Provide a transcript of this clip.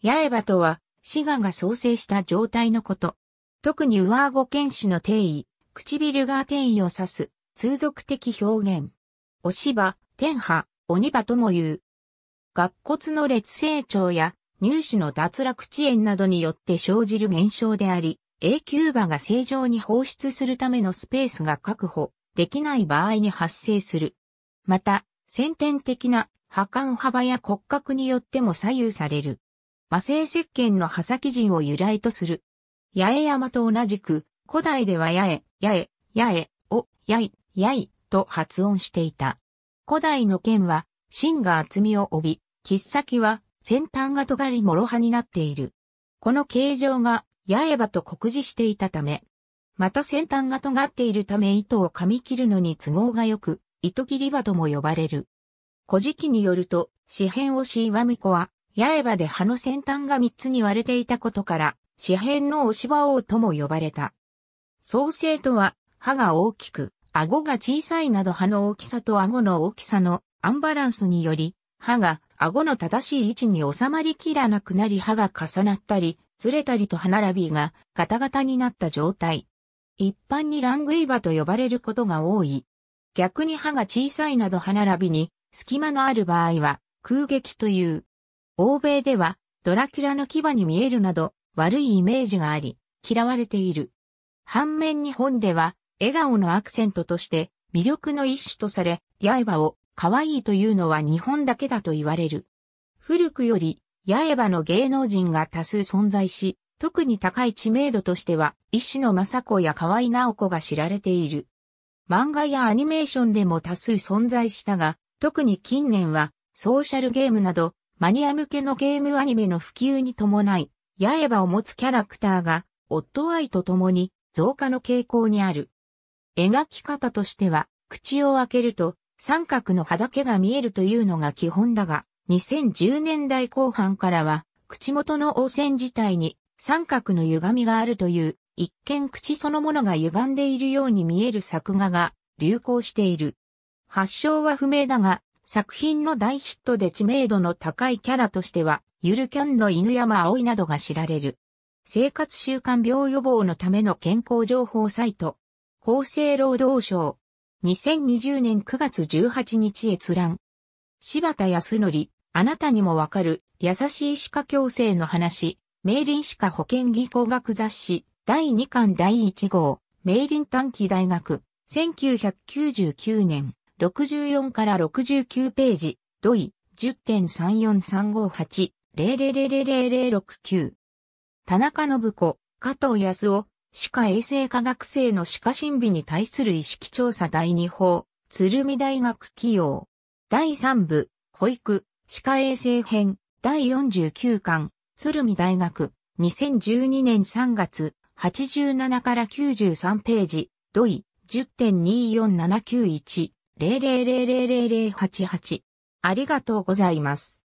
八重歯とは、死がが創生した状態のこと。特に上顎犬種の定位、唇が定位を指す、通俗的表現。お芝、天波、鬼歯とも言う。顎骨の列成長や、乳歯の脱落遅延などによって生じる現象であり、永久歯が正常に放出するためのスペースが確保できない場合に発生する。また、先天的な破間幅や骨格によっても左右される。魔性石鹸の葉先人を由来とする。八重山と同じく、古代では八重、八重、八重を、八重、八重と発音していた。古代の剣は、芯が厚みを帯び、切っ先は先端が尖り諸刃になっている。この形状が八重刃と酷似していたため、また先端が尖っているため糸を噛み切るのに都合が良く、糸切り刃とも呼ばれる。古事記によると、詩編をしいわみこは、八重歯で歯の先端が3つに割れていたことから、四辺の押し歯王とも呼ばれた。創生とは、歯が大きく、顎が小さいなど歯の大きさと顎の大きさのアンバランスにより、歯が顎の正しい位置に収まりきらなくなり歯が重なったり、ずれたりと歯並びがガタガタになった状態。一般にラングイバと呼ばれることが多い。逆に歯が小さいなど歯並びに隙間のある場合は空撃という。欧米ではドラキュラの牙に見えるなど悪いイメージがあり、嫌われている。反面日本では笑顔のアクセントとして魅力の一種とされ、刃を可愛いというのは日本だけだと言われる。古くより刃の芸能人が多数存在し、特に高い知名度としては、一種の正子や河合直子が知られている。漫画やアニメーションでも多数存在したが、特に近年は、ソーシャルゲームなど、マニア向けのゲームアニメの普及に伴い、刃を持つキャラクターが、オッドアイと共に増加の傾向にある。描き方としては、口を開けると三角の歯だけが見えるというのが基本だが、2010年代後半からは、口元の汚染自体に三角の歪みがあるという、一見口そのものが歪んでいるように見える作画が流行している。発祥は不明だが、作品の大ヒットで知名度の高いキャラとしては、ゆるキャンの犬山葵などが知られる。生活習慣病予防のための健康情報サイト。厚生労働省。2020年9月18日閲覧。柴田康則、あなたにもわかる、優しい歯科矯正の話。明林歯科保健技工学雑誌、第2巻第1号、明林短期大学、1999年。64から69ページ、土井、10.34358、0 0 0 0 6 9田中信子、加藤康夫、歯科衛生科学生の歯科審美に対する意識調査第2法、鶴見大学起用。第3部、保育、歯科衛生編、第49巻、鶴見大学、2012年3月、87から93ページ、土井、10.24791、00000088。ありがとうございます。